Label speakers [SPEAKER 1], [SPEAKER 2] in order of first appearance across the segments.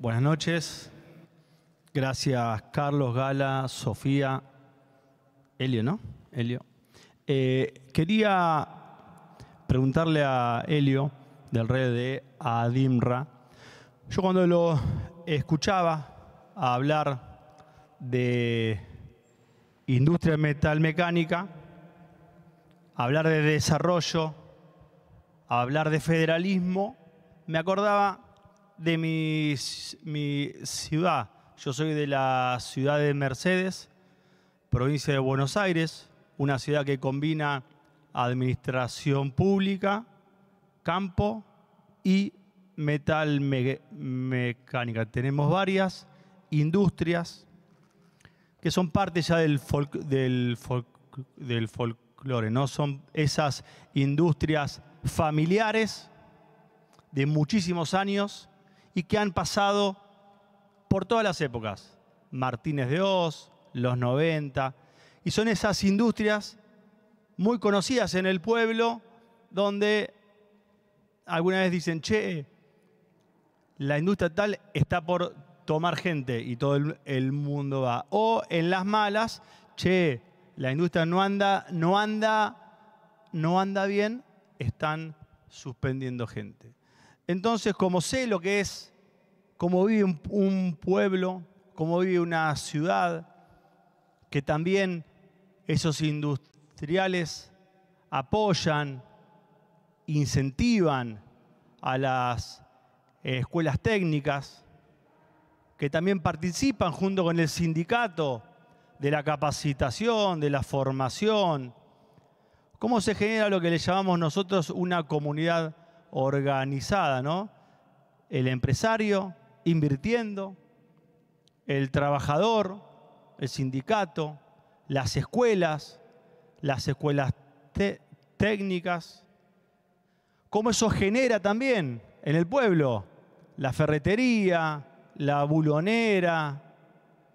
[SPEAKER 1] Buenas noches. Gracias, Carlos, Gala, Sofía, Helio, ¿no? Helio. Eh, quería preguntarle a Helio del red de Adimra. Yo cuando lo escuchaba hablar de industria metalmecánica, hablar de desarrollo, hablar de federalismo, me acordaba de mi, ciudad. Yo soy de la ciudad de Mercedes, provincia de Buenos Aires, una ciudad que combina administración pública, campo y metal mecánica. Tenemos varias industrias que son parte ya del, del, del folclore, ¿no? Son esas industrias familiares de muchísimos años y que han pasado por todas las épocas. Martínez de Oz, los 90, y son esas industrias muy conocidas en el pueblo donde alguna vez dicen, che, la industria tal está por tomar gente y todo el, mundo va. O en las malas, che, la industria no anda, no anda, no anda bien, están suspendiendo gente. Entonces, como sé lo que es, como vive un, pueblo, como vive una ciudad, que también esos industriales apoyan, incentivan a las eh, escuelas técnicas, que también participan junto con el sindicato de la capacitación, de la formación. ¿Cómo se genera lo que le llamamos nosotros una comunidad organizada, ¿no? El empresario invirtiendo, el trabajador, el sindicato, las escuelas, las escuelas técnicas, cómo eso genera también en el pueblo la ferretería, la bulonera,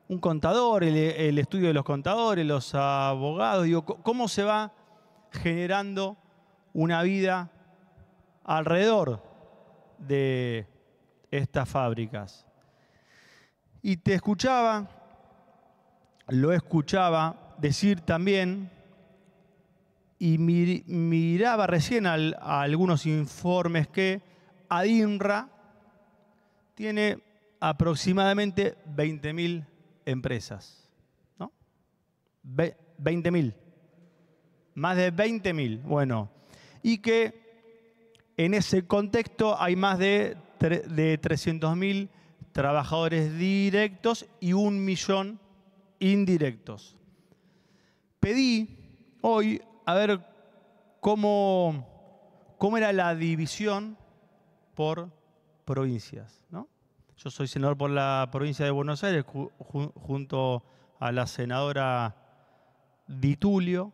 [SPEAKER 1] un contador, el, estudio de los contadores, los abogados, cómo se va generando una vida alrededor de estas fábricas. Y te escuchaba, lo escuchaba decir también, y miraba recién a algunos informes que ADINRA tiene aproximadamente 20.000 empresas. ¿no? 20.000. Más de 20.000. Bueno, y que en ese contexto hay más de, de 300.000 trabajadores directos y un millón indirectos. Pedí hoy a ver cómo, era la división por provincias. Yo soy senador por la provincia de Buenos Aires junto a la senadora Ditulio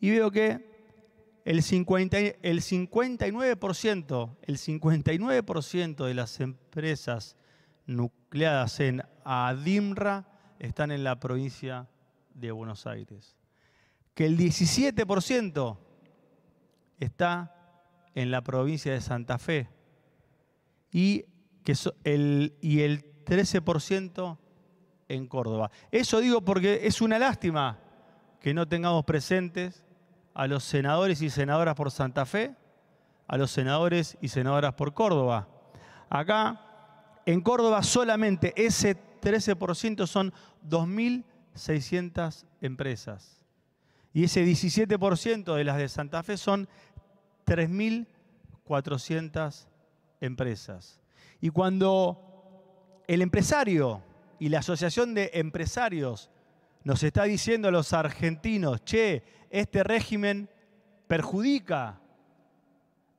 [SPEAKER 1] y veo que el, 59%, el 59% de las empresas nucleadas en Adimra están en la provincia de Buenos Aires. Que el 17% está en la provincia de Santa Fe y, que el, y el 13% en Córdoba. Eso digo porque es una lástima que no tengamos presentes a los senadores y senadoras por Santa Fe, a los senadores y senadoras por Córdoba. Acá, en Córdoba solamente ese 13% son 2.600 empresas. Y ese 17% de las de Santa Fe son 3.400 empresas. Y cuando el empresario y la asociación de empresarios nos está diciendo a los argentinos, che, este régimen perjudica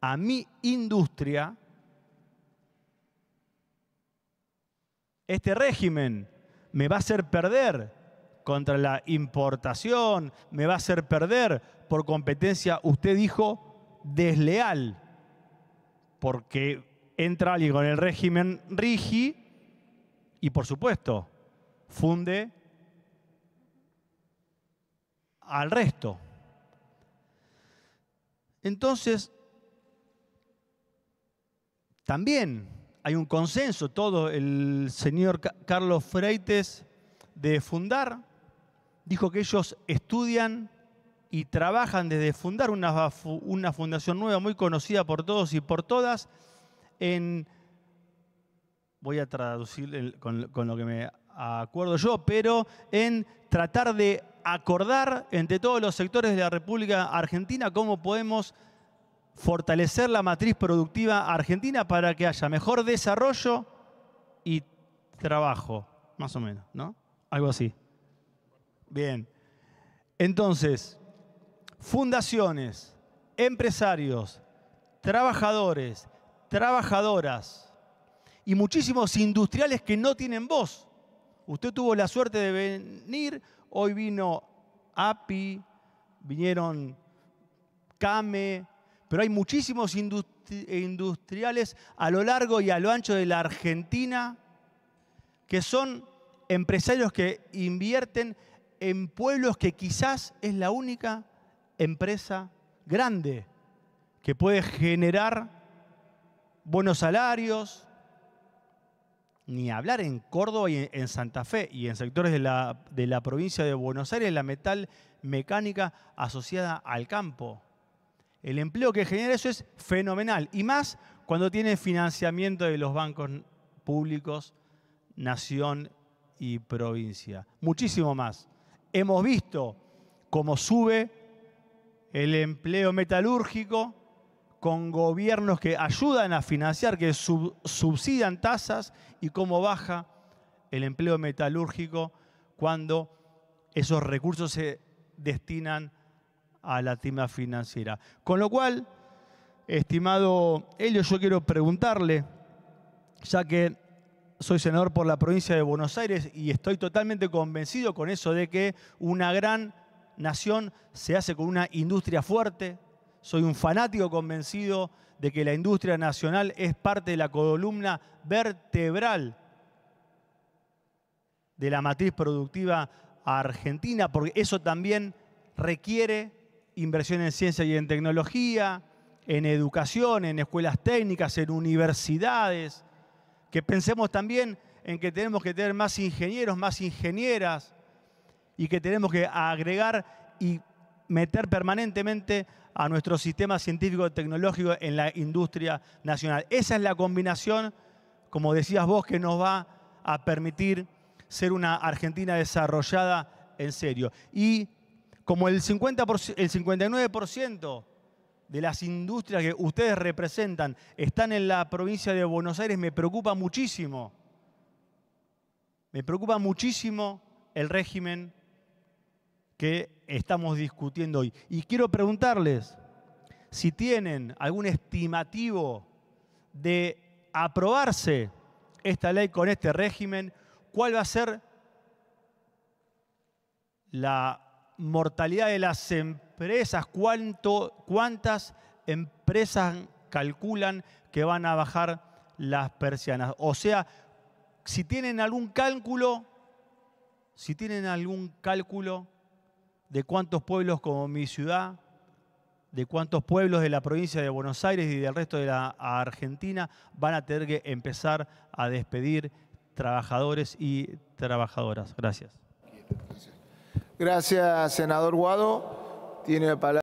[SPEAKER 1] a mi industria, este régimen me va a hacer perder contra la importación, me va a hacer perder por competencia, usted dijo, desleal, porque entra alguien con el régimen rigi y por supuesto funde al resto. Entonces, también hay un consenso, todo el señor Carlos Freites de Fundar dijo que ellos estudian y trabajan desde Fundar, una, una fundación nueva muy conocida por todos y por todas, en voy a traducir con, con, lo que me acuerdo yo, pero en tratar de acordar entre todos los sectores de la República Argentina cómo podemos fortalecer la matriz productiva argentina para que haya mejor desarrollo y trabajo, más o menos, ¿no? Algo así. Bien. Entonces, fundaciones, empresarios, trabajadores, trabajadoras y muchísimos industriales que no tienen voz Usted tuvo la suerte de venir, hoy vino API, vinieron CAME, pero hay muchísimos industriales a lo largo y a lo ancho de la Argentina que son empresarios que invierten en pueblos que quizás es la única empresa grande que puede generar buenos salarios, ni hablar en Córdoba y en Santa Fe y en sectores de la, de la provincia de Buenos Aires, la metal mecánica asociada al campo. El empleo que genera eso es fenomenal, y más cuando tiene financiamiento de los bancos públicos, nación y provincia. Muchísimo más. Hemos visto cómo sube el empleo metalúrgico, con gobiernos que ayudan a financiar, que subsidian tasas y cómo baja el empleo metalúrgico cuando esos recursos se destinan a la tima financiera. Con lo cual, estimado Helio, yo quiero preguntarle, ya que soy senador por la provincia de Buenos Aires y estoy totalmente convencido con eso de que una gran nación se hace con una industria fuerte, soy un fanático convencido de que la industria nacional es parte de la columna vertebral de la matriz productiva argentina, porque eso también requiere inversión en ciencia y en tecnología, en educación, en escuelas técnicas, en universidades, que pensemos también en que tenemos que tener más ingenieros, más ingenieras, y que tenemos que agregar y meter permanentemente a nuestro sistema científico-tecnológico en la industria nacional. Esa es la combinación, como decías vos, que nos va a permitir ser una Argentina desarrollada en serio. Y como el, 50 el 59% de las industrias que ustedes representan están en la provincia de Buenos Aires, me preocupa muchísimo. Me preocupa muchísimo el régimen que estamos discutiendo hoy. Y quiero preguntarles si tienen algún estimativo de aprobarse esta ley con este régimen, cuál va a ser la mortalidad de las empresas, cuánto, cuántas empresas calculan que van a bajar las persianas. O sea, si tienen algún cálculo, si tienen algún cálculo de cuántos pueblos como mi ciudad, de cuántos pueblos de la provincia de Buenos Aires y del resto de la Argentina van a tener que empezar a despedir trabajadores y trabajadoras. Gracias. Gracias, senador Guado. Tiene palabra.